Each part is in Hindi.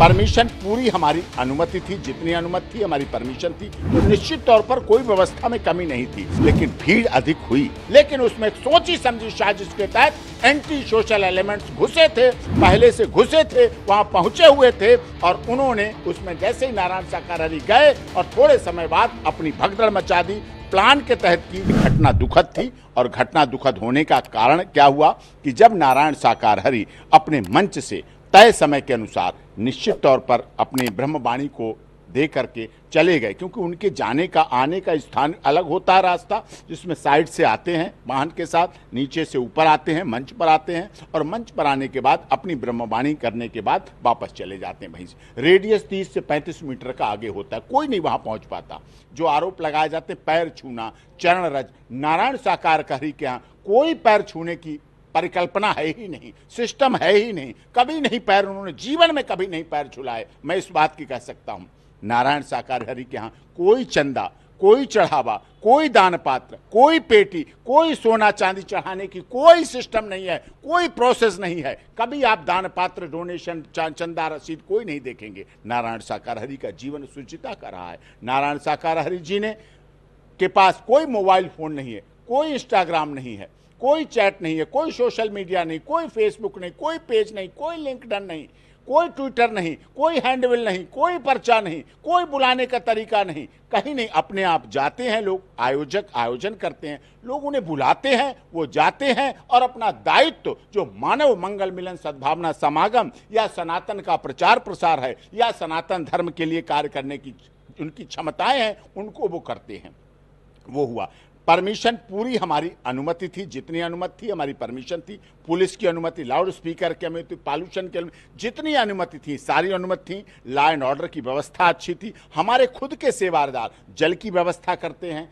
परमिशन पूरी हमारी अनुमति थी जितनी अनुमति थी हमारी परमिशन थी तो निश्चित तौर पर कोई व्यवस्था में कमी नहीं थी लेकिन भीड़ अधिक हुई लेकिन उसमें सोची समझी साजिश के तहत एंटी सोशल एलिमेंट्स घुसे थे पहले से घुसे थे वहाँ पहुंचे हुए थे और उन्होंने उसमें जैसे ही नारायण साकार अली गए और थोड़े समय बाद अपनी भगदड़ मचा दी प्लान के तहत की घटना दुखद थी और घटना दुखद होने का कारण क्या हुआ कि जब नारायण साकार हरि अपने मंच से तय समय के अनुसार निश्चित तौर पर अपनी ब्रह्मवाणी को दे करके चले गए क्योंकि उनके जाने का आने का स्थान अलग होता है रास्ता जिसमें साइड से आते हैं वाहन के साथ नीचे से ऊपर आते हैं मंच पर आते हैं और मंच पर आने के बाद अपनी ब्रह्मवाणी करने के बाद वापस चले जाते हैं वहीं से रेडियस 30 से 35 मीटर का आगे होता है कोई नहीं वहां पहुंच पाता जो आरोप लगाए जाते पैर छूना चरण रज नारायण साकार कहरी के यहाँ कोई पैर छूने की परिकल्पना है ही नहीं सिस्टम है ही नहीं कभी नहीं पैर उन्होंने जीवन में कभी नहीं पैर छुलाए मैं इस बात की कह सकता हूँ नारायण साकार हरि के यहाँ कोई चंदा कोई चढ़ावा कोई दान पात्र कोई पेटी कोई सोना चांदी चढ़ाने की कोई सिस्टम नहीं है कोई प्रोसेस नहीं है कभी आप दान पात्र डोनेशन चंदा रसीद कोई नहीं देखेंगे नारायण साकार हरि का जीवन सुचिता का रहा है नारायण साकार हरि जी ने के पास कोई मोबाइल फोन नहीं है कोई इंस्टाग्राम नहीं है कोई चैट नहीं है कोई सोशल मीडिया नहीं कोई फेसबुक नहीं कोई पेज नहीं कोई लिंकडन नहीं कोई ट्विटर नहीं कोई हैंडविल नहीं कोई पर्चा नहीं कोई बुलाने का तरीका नहीं कहीं नहीं अपने आप जाते हैं लोग आयोजक आयोजन करते हैं लोग उन्हें बुलाते हैं वो जाते हैं और अपना दायित्व जो मानव मंगल मिलन सद्भावना समागम या सनातन का प्रचार प्रसार है या सनातन धर्म के लिए कार्य करने की उनकी क्षमताएं हैं उनको वो करते हैं वो हुआ परमिशन पूरी हमारी अनुमति थी जितनी अनुमति थी हमारी परमिशन थी पुलिस की अनुमति लाउड स्पीकर की अनुमति पॉल्यूशन की अनुमति जितनी अनुमति थी सारी अनुमति थी लॉ एंड ऑर्डर की व्यवस्था अच्छी थी हमारे खुद के सेवादार जल की व्यवस्था करते हैं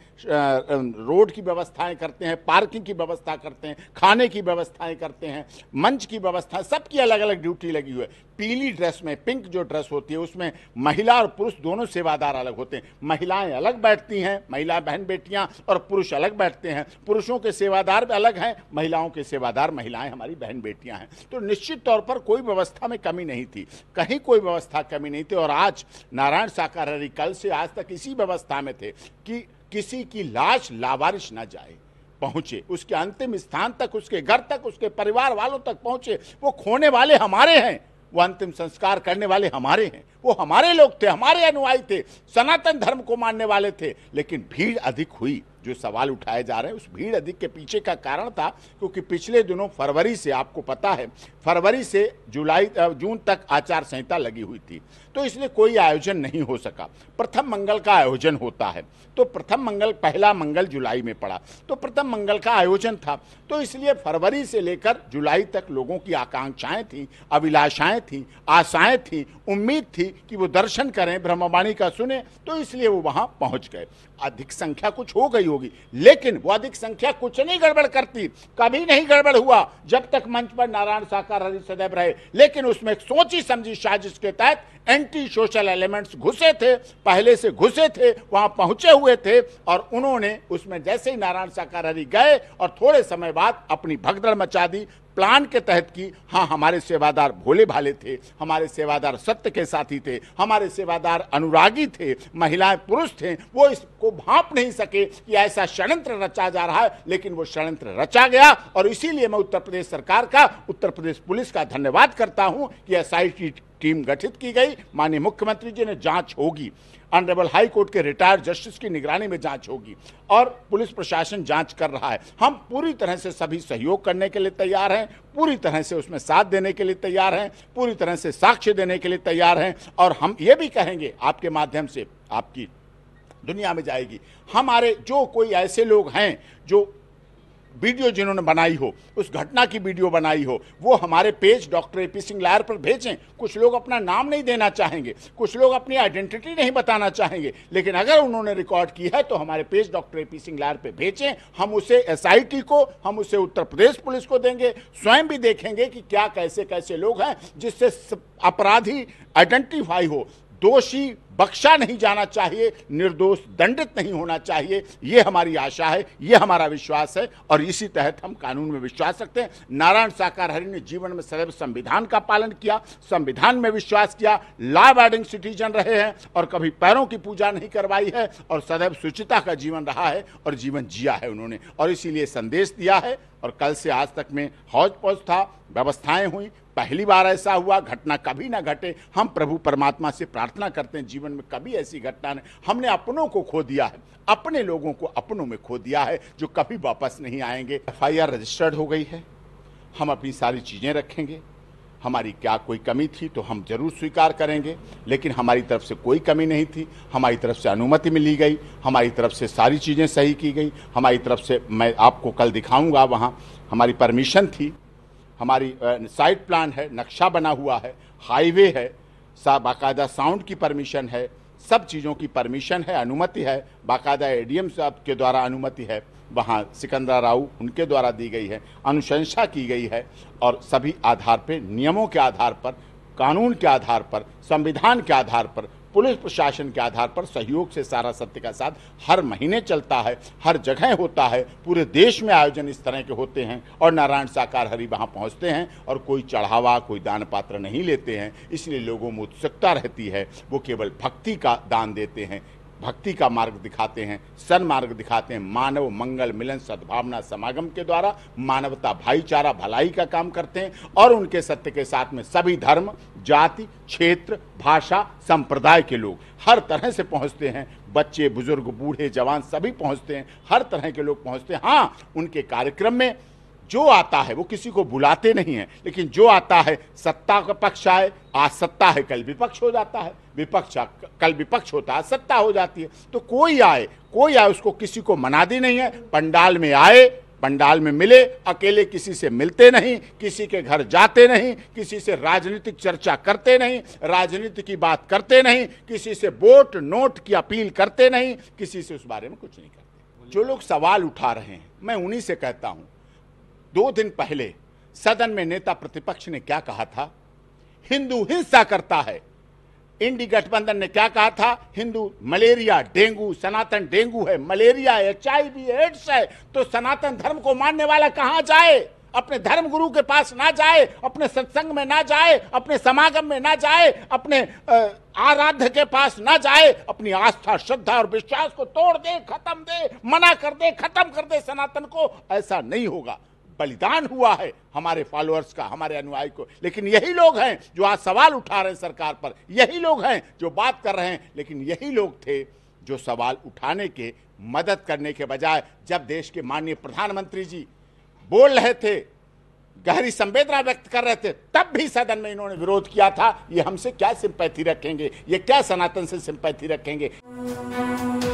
रोड की व्यवस्थाएं करते हैं पार्किंग की व्यवस्था करते हैं खाने की व्यवस्थाएं करते हैं मंच की व्यवस्था सबकी अलग अलग ड्यूटी लगी हुई है पीली ड्रेस में पिंक जो ड्रेस होती है उसमें महिला और पुरुष दोनों सेवादार अलग होते हैं महिलाएं अलग बैठती हैं महिला बहन बेटियां और पुरुष पुरुष अलग बैठते हैं पुरुषों के सेवादार अलग हैं महिलाओं के सेवादार महिलाएं हमारी बहन बेटियां हैं तो निश्चित तौर पर कोई व्यवस्था में कमी नहीं थी कहीं कोई व्यवस्था कमी नहीं थी और आज नारायण साकाहारी कल से आज तक इसी व्यवस्था में थे कि किसी की लाश लावारिश ना जाए पहुंचे उसके अंतिम स्थान तक उसके घर तक उसके परिवार वालों तक पहुंचे वो खोने वाले हमारे हैं वो अंतिम संस्कार करने वाले हमारे हैं वो हमारे लोग थे हमारे अनुयायी थे सनातन धर्म को मानने वाले थे लेकिन भीड़ अधिक हुई जो सवाल उठाए जा रहे हैं उस भीड़ अधिक के पीछे का कारण था क्योंकि पिछले दिनों फरवरी से आपको पता है फरवरी से जुलाई जून तक आचार संहिता लगी हुई थी तो इसलिए कोई आयोजन नहीं हो सका प्रथम मंगल का आयोजन होता है तो प्रथम मंगल पहला मंगल जुलाई में पड़ा तो प्रथम मंगल का आयोजन था तो इसलिए फरवरी से लेकर जुलाई तक लोगों की आकांक्षाएं थी अभिलाषाएं थी आशाएं थी उम्मीद थी कि वो दर्शन करें ब्रह्मवाणी का सुने तो इसलिए वो वहां पहुंच गए अधिक संख्या कुछ हो गई हो होगी लेकिन अधिक संख्या कुछ नहीं गड़बड़ करती कभी नहीं गड़बड़ हुआ जब तक मंच पर नारायण साकार हरि सदैव रहे लेकिन उसमें सोची समझी साजिश के तहत एंटी सोशल एलिमेंट्स घुसे थे पहले से घुसे थे वहां पहुंचे हुए थे और उन्होंने उसमें जैसे ही नारायण साकार हरि गए और थोड़े समय बाद अपनी भगदड़ मचा दी प्लान के तहत की हाँ हमारे सेवादार भोले भाले थे हमारे सेवादार सत्य के साथी थे हमारे सेवादार अनुरागी थे महिलाएं पुरुष थे वो इसको भाप नहीं सके कि ऐसा षडयंत्र रचा जा रहा है लेकिन वो षडयंत्र रचा गया और इसीलिए मैं उत्तर प्रदेश सरकार का उत्तर प्रदेश पुलिस का धन्यवाद करता हूँ कि एस टीम गठित की गई माननीय मुख्यमंत्री जी ने जांच होगी ऑनरेबल हाई कोर्ट के रिटायर्ड जस्टिस की निगरानी में जांच होगी और पुलिस प्रशासन जांच कर रहा है हम पूरी तरह से सभी सहयोग करने के लिए तैयार हैं पूरी तरह से उसमें साथ देने के लिए तैयार हैं पूरी तरह से साक्ष्य देने के लिए तैयार हैं और हम ये भी कहेंगे आपके माध्यम से आपकी दुनिया में जाएगी हमारे जो कोई ऐसे लोग हैं जो वीडियो जिन्होंने बनाई हो उस घटना की वीडियो बनाई हो वो हमारे page doctor A P Singh lawyer पर भेजें कुछ लोग अपना नाम नहीं देना चाहेंगे कुछ लोग अपनी आइडेंटिटी नहीं बताना चाहेंगे लेकिन अगर उन्होंने रिकॉर्ड की है तो हमारे page doctor A P Singh lawyer पर भेजें हम उसे एस को हम उसे उत्तर प्रदेश पुलिस को देंगे स्वयं भी देखेंगे कि क्या कैसे कैसे लोग हैं जिससे अपराधी आइडेंटिफाई हो दोषी बख्शा नहीं जाना चाहिए निर्दोष दंडित नहीं होना चाहिए ये हमारी आशा है ये हमारा विश्वास है और इसी तहत हम कानून में विश्वास रखते हैं नारायण साकार हरि ने जीवन में सदैव संविधान का पालन किया संविधान में विश्वास किया लॉ अबाइडिंग सिटीजन रहे हैं और कभी पैरों की पूजा नहीं करवाई है और सदैव शुचिता का जीवन रहा है और जीवन जिया है उन्होंने और इसीलिए संदेश दिया है और कल से आज तक में हौज पौज था व्यवस्थाएं हुई पहली बार ऐसा हुआ घटना कभी ना घटे हम प्रभु परमात्मा से प्रार्थना करते हैं जीवन में कभी ऐसी घटना नहीं हमने अपनों को खो दिया है अपने लोगों को अपनों में खो दिया है जो कभी वापस नहीं आएंगे एफ रजिस्टर्ड हो गई है हम अपनी सारी चीज़ें रखेंगे हमारी क्या कोई कमी थी तो हम जरूर स्वीकार करेंगे लेकिन हमारी तरफ से कोई कमी नहीं थी हमारी तरफ से अनुमति मिली गई हमारी तरफ से सारी चीज़ें सही की गई हमारी तरफ से मैं आपको कल दिखाऊंगा वहाँ हमारी परमिशन थी हमारी साइट प्लान है नक्शा बना हुआ है हाईवे है सा बाकायदा साउंड की परमिशन है सब चीज़ों की परमिशन है अनुमति है बाकायदा ए डी साहब के द्वारा अनुमति है वहाँ सिकंदरा राव उनके द्वारा दी गई है अनुशंसा की गई है और सभी आधार पर नियमों के आधार पर कानून के आधार पर संविधान के आधार पर पुलिस प्रशासन के आधार पर सहयोग से सारा सत्य का साथ हर महीने चलता है हर जगह होता है पूरे देश में आयोजन इस तरह के होते हैं और नारायण साकार हरि वहाँ पहुँचते हैं और कोई चढ़ावा कोई दान पात्र नहीं लेते हैं इसलिए लोगों में उत्सुकता रहती है वो केवल भक्ति का दान देते हैं भक्ति का मार्ग दिखाते हैं सन्मार्ग दिखाते हैं मानव मंगल मिलन सद्भावना समागम के द्वारा मानवता भाईचारा भलाई का काम करते हैं और उनके सत्य के साथ में सभी धर्म जाति क्षेत्र भाषा संप्रदाय के लोग हर तरह से पहुंचते हैं बच्चे बुजुर्ग बूढ़े जवान सभी पहुंचते हैं हर तरह के लोग पहुंचते हैं हाँ उनके कार्यक्रम में जो आता है वो किसी को बुलाते नहीं है लेकिन जो आता है सत्ता का पक्ष आए आज सत्ता है कल विपक्ष हो जाता है विपक्ष कल विपक्ष होता है सत्ता हो जाती है तो कोई आए कोई आए उसको किसी को मना दी नहीं है पंडाल में आए पंडाल में मिले अकेले किसी से मिलते नहीं किसी के घर जाते नहीं किसी से राजनीतिक चर्चा करते नहीं राजनीति की बात करते नहीं किसी से वोट नोट की अपील करते नहीं किसी से उस बारे में कुछ नहीं करते जो लोग सवाल उठा रहे हैं मैं उन्हीं से कहता हूं दो दिन पहले सदन में नेता प्रतिपक्ष ने क्या कहा था हिंदू हिंसा करता है इंडी गठबंधन ने क्या कहा था Hindu malaria dengue Sanatan dengue है malaria H I V AIDS है तो सनातन धर्म को मानने वाला कहाँ जाए अपने धर्म गुरु के पास ना जाए अपने सत्संग में ना जाए अपने समागम में ना जाए अपने आराध्य के पास ना जाए अपनी आस्था श्रद्धा और विश्वास को तोड़ दे खत्म दे मना कर दे खत्म कर दे सनातन को ऐसा नहीं होगा बलिदान हुआ है हमारे फॉलोअर्स का हमारे अनुयायी को लेकिन यही लोग हैं जो आज सवाल उठा रहे हैं सरकार पर यही लोग हैं जो बात कर रहे हैं लेकिन यही लोग थे जो सवाल उठाने के मदद करने के बजाय जब देश के माननीय प्रधानमंत्री जी बोल रहे थे गहरी संवेदना व्यक्त कर रहे थे तब भी सदन में इन्होंने विरोध किया था ये हमसे क्या सिंपैथी रखेंगे ये क्या सनातन से सिंपैथी रखेंगे